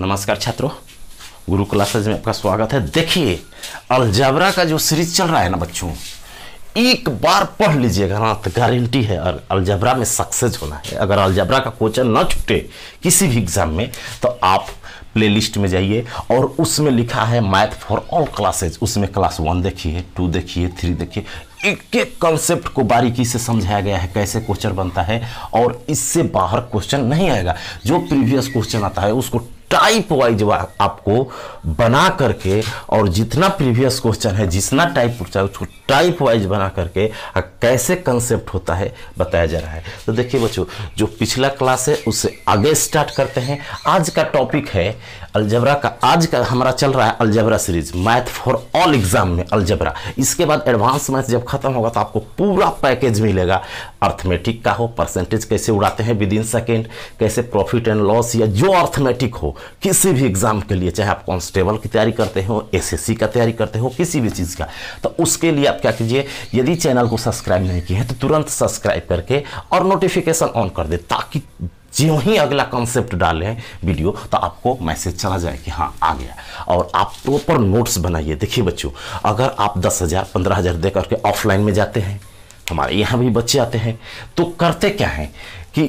नमस्कार छात्रों गुरु क्लासेज में आपका स्वागत है देखिए अलजबरा का जो सीरीज चल रहा है ना बच्चों एक बार पढ़ लीजिएगा ना तो गारंटी है और अलजबरा में सक्सेस होना है अगर अलजबरा का क्वेश्चन ना छूटे किसी भी एग्ज़ाम में तो आप प्लेलिस्ट में जाइए और उसमें लिखा है मैथ फॉर ऑल क्लासेज उसमें क्लास वन देखिए टू देखिए थ्री देखिए एक एक कॉन्सेप्ट को बारीकी से समझाया गया है कैसे क्वेश्चन बनता है और इससे बाहर क्वेश्चन नहीं आएगा जो प्रीवियस क्वेश्चन आता है उसको टाइप वाइज आपको बना करके और जितना प्रीवियस क्वेश्चन है जितना टाइप पूछा है उसको टाइप वाइज बना करके कैसे कंसेप्ट होता है बताया जा रहा है तो देखिए बच्चों जो पिछला क्लास है उससे आगे स्टार्ट करते हैं आज का टॉपिक है अलजबरा का आज का हमारा चल रहा है algebra series math for all exam में अलजबरा इसके बाद एडवांस मैथ जब खत्म होगा तो आपको पूरा पैकेज मिलेगा अर्थमेटिक का हो परसेंटेज कैसे उड़ाते हैं विद इन सेकेंड कैसे प्रॉफिट एंड लॉस या जो अर्थमेटिक हो किसी भी एग्ज़ाम के लिए चाहे आप कांस्टेबल की तैयारी करते हो एसएससी का तैयारी करते हो किसी भी चीज़ का तो उसके लिए आप क्या कीजिए यदि चैनल को सब्सक्राइब नहीं किया है तो तुरंत सब्सक्राइब करके और नोटिफिकेशन ऑन कर दे ताकि जो ही अगला कॉन्सेप्ट डालें वीडियो तो आपको मैसेज चला जाए कि हाँ आ गया और आप प्रॉपर नोट्स बनाइए देखिए बच्चों अगर आप दस हज़ार पंद्रह हज़ार दे करके ऑफलाइन में जाते हैं हमारे यहाँ भी बच्चे आते हैं तो करते क्या हैं कि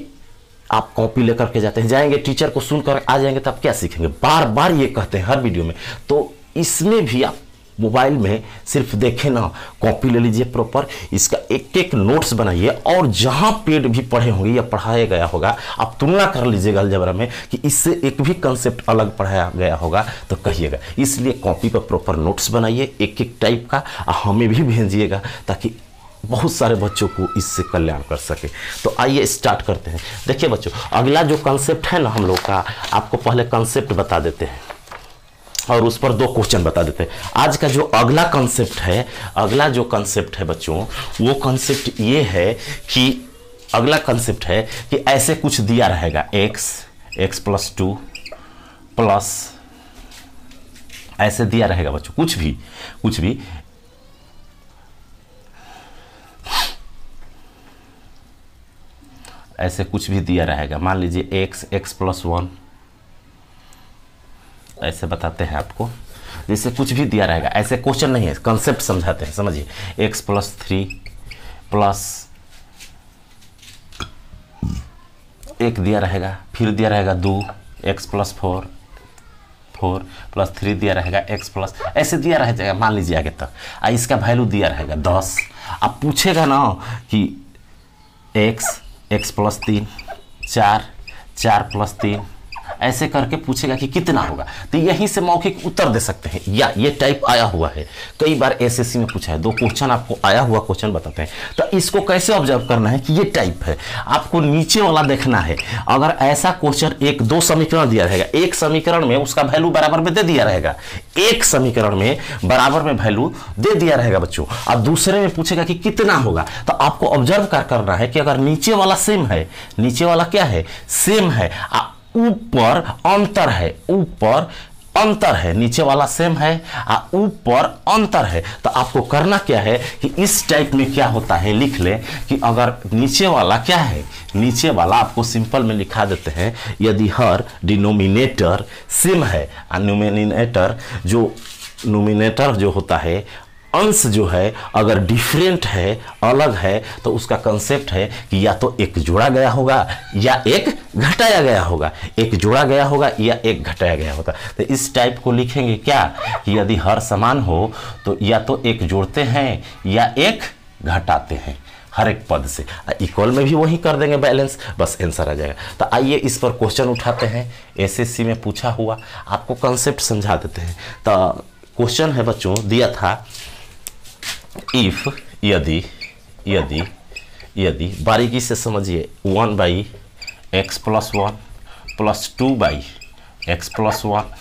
आप कॉपी लेकर के जाते हैं जाएंगे टीचर को सुनकर आ जाएंगे तो आप क्या सीखेंगे बार बार ये कहते हैं हर वीडियो में तो इसमें भी आप मोबाइल में सिर्फ देखें ना कॉपी ले लीजिए प्रॉपर इसका एक एक नोट्स बनाइए और जहाँ पेड भी पढ़े होंगे या पढ़ाया गया होगा आप तुलना कर लीजिएगा अलजबरा में कि इससे एक भी कंसेप्ट अलग पढ़ाया गया होगा तो कहिएगा इसलिए कॉपी पर प्रॉपर नोट्स बनाइए एक एक टाइप का हमें भी भेजिएगा ताकि बहुत सारे बच्चों को इससे कल्याण कर सके तो आइए स्टार्ट करते हैं देखिए बच्चों अगला जो कंसेप्ट है ना हम लोग का आपको पहले कंसेप्ट बता देते हैं और उस पर दो क्वेश्चन बता देते हैं आज का जो अगला कंसेप्ट है अगला जो कंसेप्ट है बच्चों वो कंसेप्ट ये है कि अगला कंसेप्ट है कि ऐसे कुछ दिया रहेगा X X plus two plus ऐसे दिया रहेगा बच्चों कुछ भी कुछ भी ऐसे कुछ भी दिया रहेगा मान लीजिए एक्स एक्स प्लस वन ऐसे बताते हैं आपको जैसे कुछ भी दिया रहेगा ऐसे क्वेश्चन नहीं है कंसेप्ट समझाते हैं समझिए एक्स प्लस थ्री प्लस एक दिया रहेगा फिर दिया रहेगा दो X plus four four plus three दिया रहेगा एक्स प्लस ऐसे दिया रह जाएगा मान लीजिए आगे तक आ इसका वैल्यू दिया रहेगा दस अब पूछेगा ना कि एक्स एक्स प्लस तीन चार चार प्लस तीन ऐसे करके पूछेगा कि कितना होगा तो यहीं से मौखिक उत्तर दे सकते हैं या ये टाइप आया हुआ है कई बार एसएससी में पूछा है दो क्वेश्चन आपको आया हुआ क्वेश्चन बताते हैं तो इसको कैसे ऑब्जर्व करना है कि ये टाइप है आपको नीचे वाला देखना है अगर ऐसा क्वेश्चन एक दो समीकरण दिया रहेगा एक समीकरण में उसका वैल्यू बराबर में दे दिया रहेगा एक समीकरण में बराबर में वैल्यू दे दिया रहेगा बच्चों और दूसरे में पूछेगा कि कितना होगा तो आपको ऑब्जर्व कर करना है कि अगर नीचे वाला सेम है नीचे वाला क्या है सेम है ऊपर अंतर है ऊपर अंतर है नीचे वाला सेम है आ ऊपर अंतर है तो आपको करना क्या है कि इस टाइप में क्या होता है लिख लें कि अगर नीचे वाला क्या है नीचे वाला आपको सिंपल में लिखा देते हैं यदि हर डिनोमिनेटर सेम है आ न्यूमिनेटर जो नोमिनेटर जो होता है अंश जो है अगर डिफरेंट है अलग है तो उसका कंसेप्ट है कि या तो एक जोड़ा गया होगा या एक घटाया गया होगा एक जोड़ा गया होगा या एक घटाया गया होगा तो इस टाइप को लिखेंगे क्या कि यदि हर समान हो तो या तो एक जोड़ते हैं या एक घटाते हैं हर एक पद से इक्वल में भी वही कर देंगे बैलेंस बस आंसर आ जाएगा तो आइए इस पर क्वेश्चन उठाते हैं एसएससी में पूछा हुआ आपको कंसेप्ट समझा देते हैं तो क्वेश्चन है बच्चों दिया था इफ यदि यदि यदि बारीकी से समझिए one by X plus one plus two by X plus one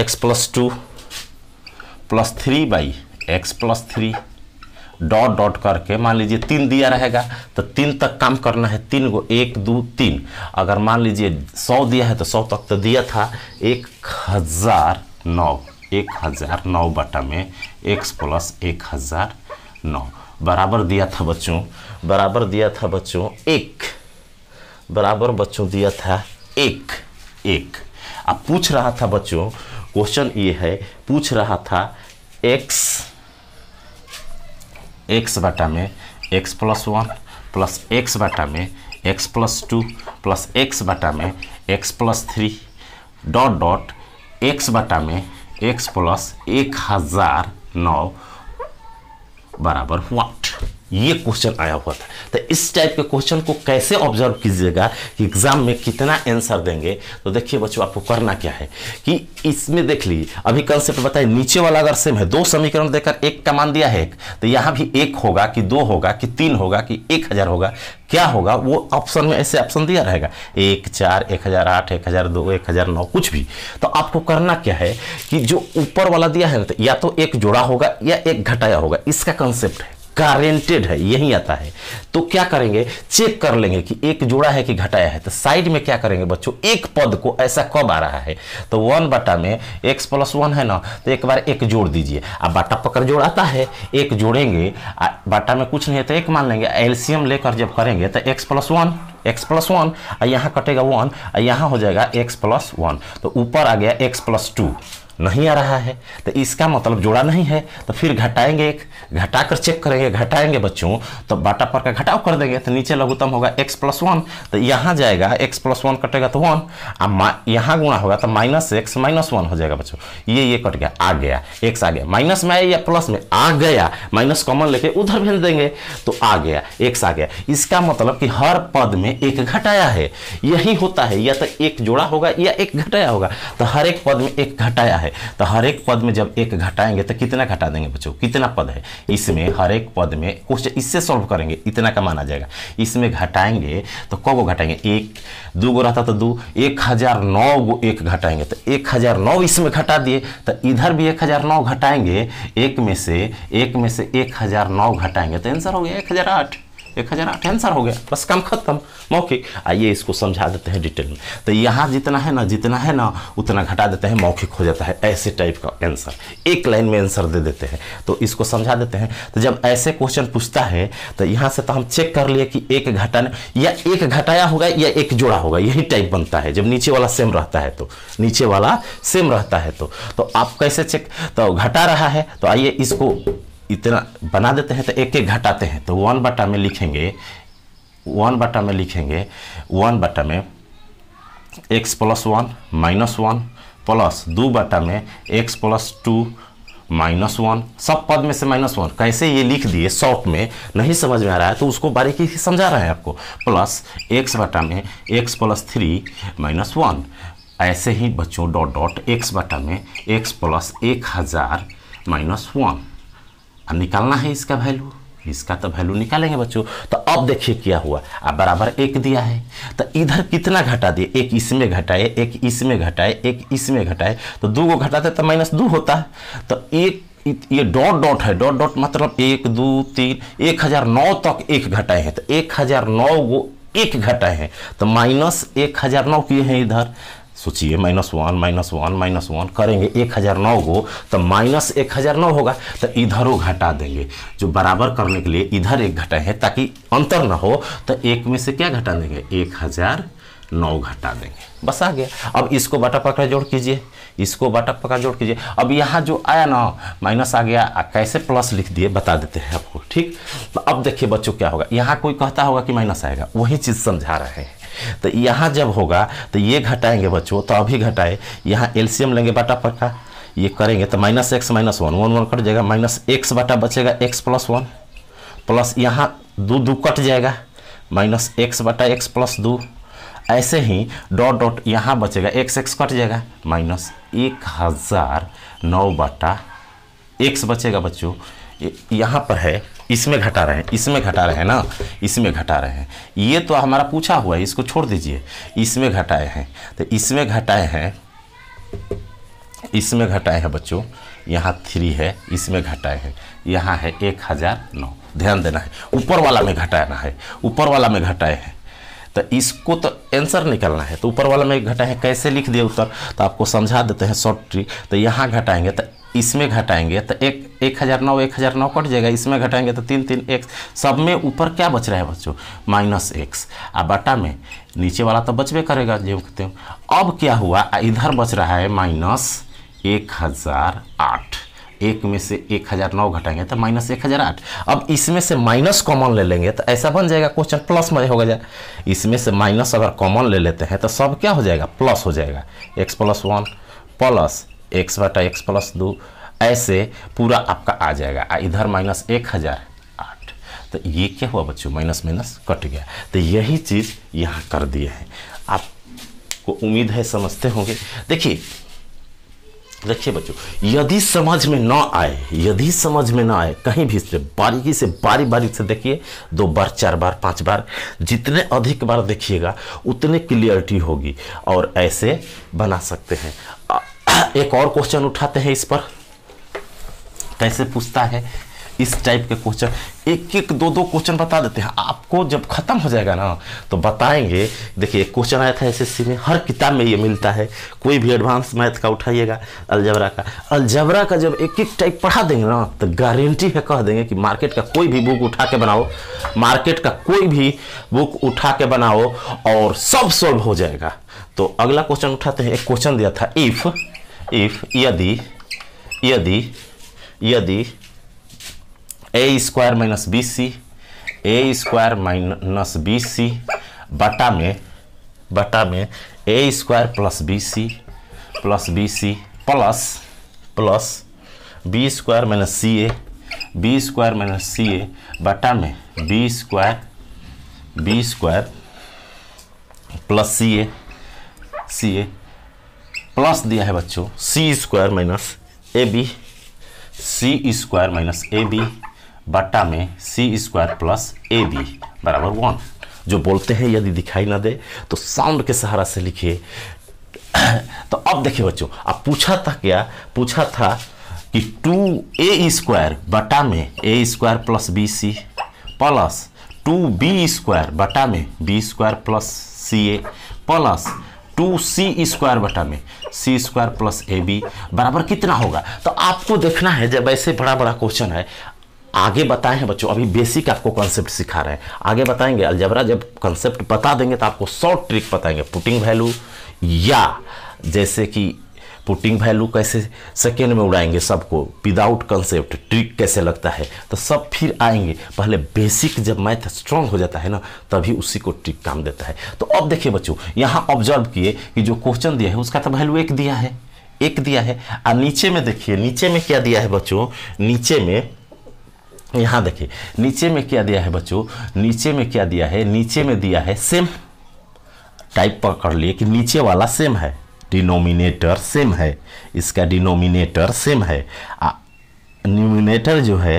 X plus two plus three by X plus three dot dot करके मान लीजिए तीन दिया रहेगा तो तीन तक काम करना है तीन को एक दो तीन अगर मान लीजिए सौ दिया है तो सौ तक तो दिया था एक हज़ार नौ एक हज़ार नौ बटा में एक्स प्लस एक हज़ार नौ बराबर दिया था बच्चों बराबर दिया था बच्चों एक बराबर बच्चों दिया था एक एक अब पूछ रहा था बच्चों क्वेश्चन ये है पूछ रहा था एक्स एक्स बटा में X plus one plus X बटा में X plus two plus X बटा में X plus three dot dot X बटा में एक्स प्लस एक हज़ार नौ बराबर हुआ ये क्वेश्चन आया हुआ था तो इस टाइप के क्वेश्चन को कैसे ऑब्जर्व कीजिएगा कि एग्जाम में कितना आंसर देंगे तो देखिए बच्चों आपको करना क्या है कि इसमें देख लीजिए अभी कंसेप्ट बताए नीचे वाला अगर सेम है दो समीकरण देकर एक का मान दिया है एक तो यहाँ भी एक होगा कि दो होगा कि तीन होगा कि एक हज़ार होगा क्या होगा वो ऑप्शन में ऐसे ऑप्शन दिया रहेगा एक चार एक हज़ार आठ एक हज़ार दो एक हज़ार नौ कुछ भी तो आपको करना क्या है कि जो ऊपर वाला दिया है ना या तो एक जोड़ा होगा या एक घटाया होगा इसका कंसेप्ट है गारंटेड है यही आता है तो क्या करेंगे चेक कर लेंगे कि एक जोड़ा है कि घटाया है तो साइड में क्या करेंगे बच्चों एक पद को ऐसा कब आ रहा है तो वन बटा में एक्स प्लस वन है ना तो एक बार एक जोड़ दीजिए अब बाटा पकड़ जोड़ आता है एक जोड़ेंगे बाटा में कुछ नहीं है तो एक मान लेंगे एल्सियम लेकर जब करेंगे तो X plus one X plus one यहाँ कटेगा वन यहाँ हो जाएगा एक्स प्लस वन तो ऊपर आ गया एक्स प्लस टू नहीं आ रहा है तो इसका मतलब जोड़ा नहीं है तो फिर घटाएंगे एक घटा कर चेक करेंगे घटाएंगे बच्चों तो बाटा पर का घटाव कर देंगे तो नीचे लघुतम होगा एक्स प्लस वन तो यहाँ जाएगा एक्स प्लस वन कटेगा तो वन अब यहाँ गुणा होगा तो माइनस एक्स माइनस वन हो जाएगा बच्चों ये ये कट गया आ गया एक्स आ गया माइनस में आया या प्लस में आ गया माइनस कॉमन लेके उधर भेज देंगे तो आ गया एक्स आ गया इसका मतलब कि हर पद में एक घटाया है यही होता है या तो एक जोड़ा होगा या एक घटाया होगा तो हर एक पद में एक घटाया है है तो हर एक पद में जब एक घटाएंगे तो कितना घटा देंगे बच्चों कितना पद है इसमें हर एक पद में क्वेश्चन इससे सॉल्व करेंगे इतना का माना जाएगा इसमें घटाएंगे तो कौ को घटाएंगे एक दो गो रहता तो दो एक हज़ार नौ गो एक घटाएंगे तो एक हज़ार नौ इसमें घटा दिए तो इधर भी एक हज़ार नौ घटाएंगे एक में से एक में से एक हज़ार नौ घटाएंगे तो आंसर हो गया एक हज़ार आठ एक हज़ार आठ आंसर हो गया बस काम खत्म मौखिक आइए इसको समझा देते हैं डिटेल में तो यहाँ जितना है ना जितना है ना उतना घटा देते हैं मौखिक हो जाता है ऐसे टाइप का आंसर एक लाइन में आंसर दे देते हैं तो इसको समझा देते हैं तो जब ऐसे क्वेश्चन पूछता है तो यहाँ से तो हम चेक कर लिए कि एक घटाने या एक घटाया होगा या एक जोड़ा होगा यही टाइप बनता है जब नीचे वाला सेम रहता है तो नीचे वाला सेम रहता है तो, तो आप कैसे चेक तो घटा रहा है तो आइए इसको इतना बना देते हैं तो एक एक घटाते हैं तो वन बटा में लिखेंगे वन बटा में लिखेंगे वन बटा में X plus one minus one plus दो बटा में X plus two minus one सब पद में से माइनस वन कैसे ये लिख दिए शॉर्ट में नहीं समझ में आ रहा है तो उसको बारीकी से समझा रहे हैं आपको प्लस एक्स बटा में X plus three minus one ऐसे ही बच्चों डॉट डॉट एक्स बटा में एक्स प्लस एक हज़ार माइनस वन अब निकालना है इसका वैल्यू इसका तो वैल्यू निकालेंगे बच्चों तो अब देखिए क्या हुआ अब बराबर एक दिया है तो इधर कितना घटा दिए एक इसमें घटाए एक इसमें घटाए एक इसमें घटाए तो दो को घटाते तो माइनस दो होता है तो एक ये डॉट डॉट है डॉट डॉट मतलब एक दो तीन एक हज़ार नौ तक एक घटाए हैं तो एक हज़ार नौ वो एक घटाए हैं तो माइनस एक हज़ार नौ किए हैं इधर सोचिए minus one minus one minus one करेंगे एक हज़ार नौ को तो माइनस एक हज़ार नौ होगा तो इधरों घटा देंगे जो बराबर करने के लिए इधर एक घटाए हैं ताकि अंतर ना हो तो एक में से क्या घटा देंगे एक हज़ार नौ घटा देंगे बस आ गया अब इसको बटा पकड़ा जोड़ कीजिए इसको बटा पकड़ा जोड़ कीजिए अब यहाँ जो आया ना माइनस आ गया आ कैसे प्लस लिख दिए बता देते हैं आपको ठीक तो अब देखिए बच्चों क्या होगा यहाँ कोई कहता होगा कि माइनस आएगा वही चीज़ समझा रहे हैं तो यहाँ जब होगा तो ये घटाएंगे बच्चों तो अभी घटाए यहाँ एलसीएम लेंगे बाटा का ये करेंगे तो minus X minus one one one cut जाएगा माइनस एक्स बाटा बचेगा एक्स प्लस वन प्लस यहाँ दो दो कट जाएगा माइनस एक्स बटा एक्स प्लस दो ऐसे ही डॉट डॉट यहाँ बचेगा एक्स एक्स कट जाएगा माइनस एक हज़ार नौ बटा एक्स बचेगा बच्चों यहाँ पर है इसमें घटा रहे हैं इसमें घटा रहे हैं ना इसमें घटा रहे हैं ये तो हमारा पूछा हुआ है इसको छोड़ दीजिए इसमें घटाए हैं तो इसमें घटाए हैं इसमें घटाए हैं बच्चों यहाँ थ्री है इसमें घटाए हैं यहाँ है एक हज़ार नौ ध्यान देना है ऊपर वाला में घटाना है ऊपर वाला में घटाए हैं तो इसको तो आंसर निकलना है तो ऊपर वाला में घटाए हैं कैसे लिख दिए उत्तर तो आपको समझा देते हैं शॉर्ट ट्री तो यहाँ घटाएंगे तो इसमें घटाएंगे तो एक एक हज़ार नौ एक हज़ार नौ कट जाएगा इसमें घटाएंगे तो तीन तीन एक्स सब में ऊपर क्या बच रहा है बच्चों माइनस एक्स आ बटा में नीचे वाला तो बचबे करेगा जो कहते हो अब क्या हुआ इधर बच रहा है माइनस एक हज़ार आठ एक में से एक हज़ार नौ घटाएंगे तो माइनस एक हज़ार आठ अब इसमें से माइनस कॉमन ले लेंगे तो ऐसा बन जाएगा क्वेश्चन प्लस में हो जाए इसमें से माइनस अगर कॉमन ले लेते हैं तो सब क्या हो जाएगा प्लस हो जाएगा X plus one plus X बटा एक्स प्लस दो ऐसे पूरा आपका आ जाएगा इधर माइनस एक हज़ार आठ तो ये क्या हुआ बच्चों माइनस माइनस कट गया तो यही चीज़ यहाँ कर दिए हैं आपको उम्मीद है समझते होंगे देखिए देखिए बच्चों यदि समझ में ना आए यदि समझ में ना आए कहीं भी से बारीकी से बारी बारीक से देखिए दो बार चार बार पांच बार जितने अधिक बार देखिएगा उतने क्लियरिटी होगी और ऐसे बना सकते हैं एक और क्वेश्चन उठाते हैं इस पर कैसे पूछता है इस टाइप के क्वेश्चन एक एक दो दो क्वेश्चन बता देते हैं आपको जब खत्म हो जाएगा ना तो बताएंगे देखिए एक क्वेश्चन आया था एसएससी में हर किताब में ये मिलता है कोई भी एडवांस मैथ का उठाइएगा अलजबरा का अलजबरा का जब एक एक टाइप पढ़ा देंगे ना तो गारंटी है कह देंगे कि मार्केट का कोई भी बुक उठा के बनाओ मार्केट का कोई भी बुक उठा के बनाओ और सब सॉल्व हो जाएगा तो अगला क्वेश्चन उठाते हैं एक क्वेश्चन दिया था if if a d, id a d, d, a square minus bc a square minus bc bata me bata me a square plus bc plus bc plus plus b square minus ca b square minus ca bata me b square b square plus c ca plus दिया है बच्चों C square minus A B C square minus A B बट्टा में सी square plus ए B बराबर one जो बोलते हैं यदि दिखाई ना दे तो साउंड के सहारा से लिखिए तो अब देखिए बच्चों अब पूछा था क्या पूछा था कि टू ए स्क्वायर बटा में ए square plus B C plus two B square बटा में B square plus C A plus two C square बटा में सी स्क्वायर प्लस ए बी बराबर कितना होगा तो आपको देखना है जब ऐसे बड़ा बड़ा क्वेश्चन है आगे बताए हैं बच्चों अभी बेसिक आपको कॉन्सेप्ट सिखा रहे हैं आगे बताएंगे अलजबरा जब कॉन्सेप्ट बता देंगे तो आपको शॉर्ट ट्रिक बताएंगे पुटिंग वैल्यू या जैसे कि पुटिंग वैल्यू कैसे सेकेंड में उड़ाएंगे सबको विदाउट कंसेप्ट ट्रिक कैसे लगता है तो सब फिर आएंगे पहले बेसिक जब मैथ स्ट्रांग हो जाता है ना तभी उसी को ट्रिक काम देता है तो अब देखिए बच्चों यहाँ ऑब्जर्व किए कि जो क्वेश्चन दिया है उसका तो वैल्यू एक दिया है एक दिया है और नीचे में देखिए नीचे में क्या दिया है बच्चों नीचे में यहाँ देखिए नीचे में क्या दिया है बच्चों नीचे में क्या दिया है नीचे में दिया है सेम टाइप पकड़ लिए कि नीचे वाला सेम है डिनोमिनेटर सेम है इसका डिनोमिनेटर सेम है न्यूमिनेटर जो है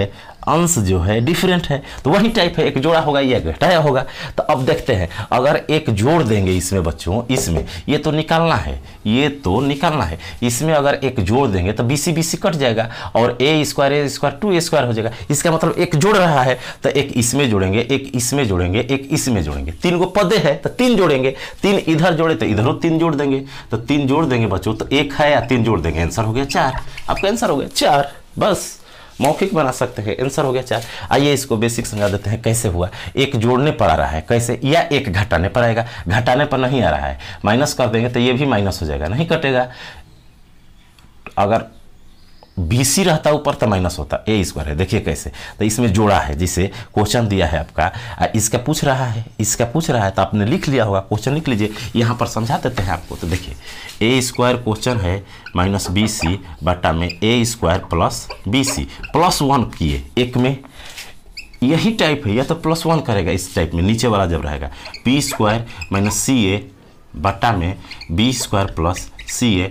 अंश जो है डिफरेंट है तो वही टाइप है एक जोड़ा होगा या घटाया होगा तो अब देखते हैं अगर एक जोड़ देंगे इसमें बच्चों इसमें ये तो निकालना है ये तो निकालना है इसमें अगर एक जोड़ देंगे तो B C B C cut जाएगा और A square A square two A square हो जाएगा इसका मतलब एक जोड़ रहा है तो एक इसमें जोड़ेंगे एक इसमें जोड़ेंगे एक इसमें जोड़ेंगे तीन को पदे है तो तीन जोड़ेंगे तीन इधर जोड़े तो इधरों तीन जोड़ देंगे तो तीन जोड़ देंगे बच्चों तो एक है या तीन जोड़ देंगे आंसर हो गया चार आपका आंसर हो गया चार बस मौखिक बना सकते हैं आंसर हो गया चार आइए इसको बेसिक समझा देते हैं कैसे हुआ एक जोड़ने पर आ रहा है कैसे या एक घटाने पर आएगा घटाने पर नहीं आ रहा है माइनस कर देंगे तो ये भी माइनस हो जाएगा नहीं कटेगा अगर बी सी रहता ऊपर तो माइनस होता ए स्क्वायर है देखिए कैसे तो इसमें जोड़ा है जिसे क्वेश्चन दिया है आपका इसका पूछ रहा है इसका पूछ रहा है तो आपने लिख लिया होगा क्वेश्चन लिख लीजिए यहाँ पर समझा देते हैं आपको तो देखिए ए स्क्वायर क्वेश्चन है माइनस बी सी बटा में ए square plus B C plus one किए एक में यही टाइप है यह तो प्लस वन करेगा इस टाइप में नीचे वाला जब रहेगा B square minus C A बटा में B square plus C A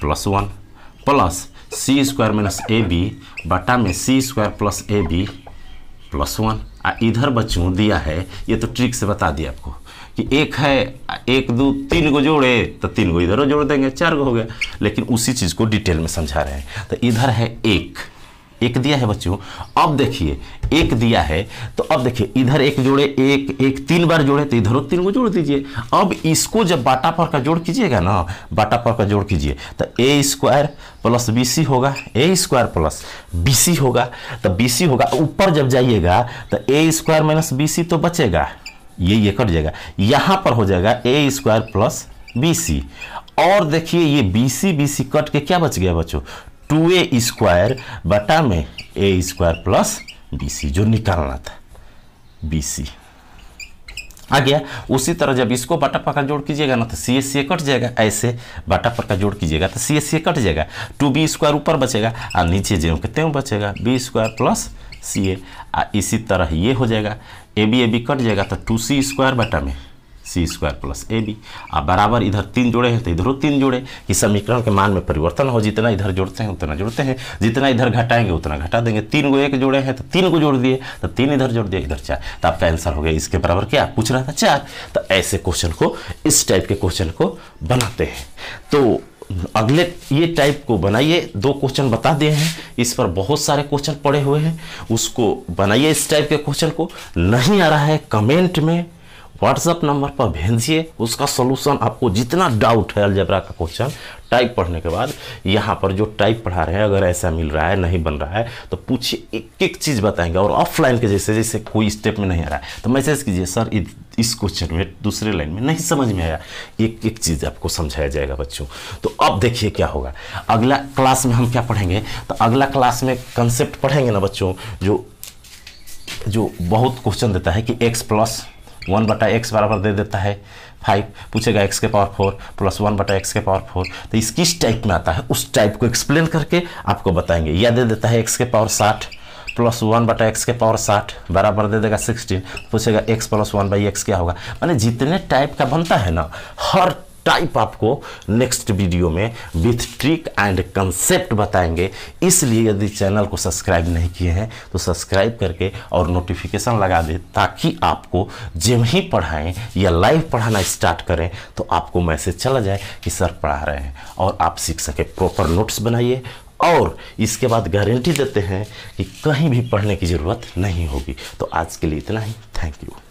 plus one plus C square minus A B बटा में सी स्क्वायर प्लस ए बी प्लस वन आ इधर बच्चों दिया है ये तो ट्रिक से बता दिया आपको कि एक है एक दो तीन को जोड़े तो तीन को इधर जोड़ देंगे चार को हो गया लेकिन उसी चीज़ को डिटेल में समझा रहे हैं तो इधर है एक एक दिया है बच्चों अब देखिए एक दिया है तो अब देखिए इधर एक जोड़े एक एक तीन बार जोड़े तो इधर तीन को जोड़ दीजिए अब इसको जब बाटा पर का जोड़ कीजिएगा ना बाटा पर का जोड़ कीजिए तो A square plus B C होगा A square plus B C होगा तो बी सी होगा ऊपर जब जाइएगा तो A square minus B C तो बचेगा ये ये कट जाएगा यहाँ पर हो जाएगा a square plus B c और देखिए ये b C B C cut के क्या बच गया बच्चों टू ए स्क्वायर बटा में ए स्क्वायर प्लस बी सी जो निकालना था बी सी आ गया उसी तरह जब इसको बटा पर का जोड़ कीजिएगा ना तो सी एस सी कट जाएगा ऐसे बाटा पर का जोड़ कीजिएगा तो सी एस सी कट जाएगा टू बी स्क्वायर ऊपर बचेगा और नीचे जो के बचेगा b square plus C a इसी तरह ये हो जाएगा a b a b cut जाएगा तो टू सी स्क्वायर बटा में सी स्क्वायर प्लस ए बी आ बराबर इधर तीन जोड़े हैं तो इधरों तीन जोड़े कि समीकरण के मान में परिवर्तन हो जितना इधर जोड़ते हैं उतना जोड़ते हैं जितना इधर घटाएंगे उतना घटा देंगे तीन को एक जोड़े हैं तो तीन को जोड़ दिए तो तीन इधर जोड़ दिए इधर चार तो आपका आंसर हो गया इसके बराबर क्या पूछ रहा था चार तो ऐसे क्वेश्चन को इस टाइप के क्वेश्चन को बनाते हैं तो अगले ये टाइप को बनाइए दो क्वेश्चन बता दिए हैं इस पर बहुत सारे क्वेश्चन पड़े हुए हैं उसको बनाइए इस टाइप के क्वेश्चन को नहीं आ रहा है कमेंट में व्हाट्सअप नंबर पर भेजिए उसका सोल्यूशन आपको जितना डाउट है अलजबरा का क्वेश्चन टाइप पढ़ने के बाद यहाँ पर जो टाइप पढ़ा रहे हैं अगर ऐसा मिल रहा है नहीं बन रहा है तो पूछिए एक एक चीज़ बताएंगे और ऑफलाइन के जैसे जैसे कोई स्टेप में नहीं आ रहा है तो मैसेज कीजिए सर इस क्वेश्चन में दूसरे लाइन में नहीं समझ में आया एक एक चीज़ आपको समझाया जाएगा बच्चों तो अब देखिए क्या होगा अगला क्लास में हम क्या पढ़ेंगे तो अगला क्लास में कंसेप्ट पढ़ेंगे ना बच्चों जो जो बहुत क्वेश्चन देता है कि एक्स प्लस वन बटा एक्स बराबर दे देता है फाइव पूछेगा एक्स के पावर फोर प्लस वन बटा एक्स के पावर फोर तो इस किस टाइप में आता है उस टाइप को एक्सप्लेन करके आपको बताएंगे या दे देता है एक्स के पावर साठ प्लस वन बटा एक्स के पावर साठ बराबर दे देगा सिक्सटीन पूछेगा x plus one by x क्या होगा मैंने जितने टाइप का बनता है ना हर टाइप आपको नेक्स्ट वीडियो में विथ ट्रिक एंड कंसेप्ट बताएंगे इसलिए यदि चैनल को सब्सक्राइब नहीं किए हैं तो सब्सक्राइब करके और नोटिफिकेशन लगा दें ताकि आपको जब ही पढ़ाएँ या लाइव पढ़ाना स्टार्ट करें तो आपको मैसेज चला जाए कि सर पढ़ा रहे हैं और आप सीख सकें प्रॉपर नोट्स बनाइए और इसके बाद गारंटी देते हैं कि कहीं भी पढ़ने की ज़रूरत नहीं होगी तो आज के लिए इतना ही थैंक यू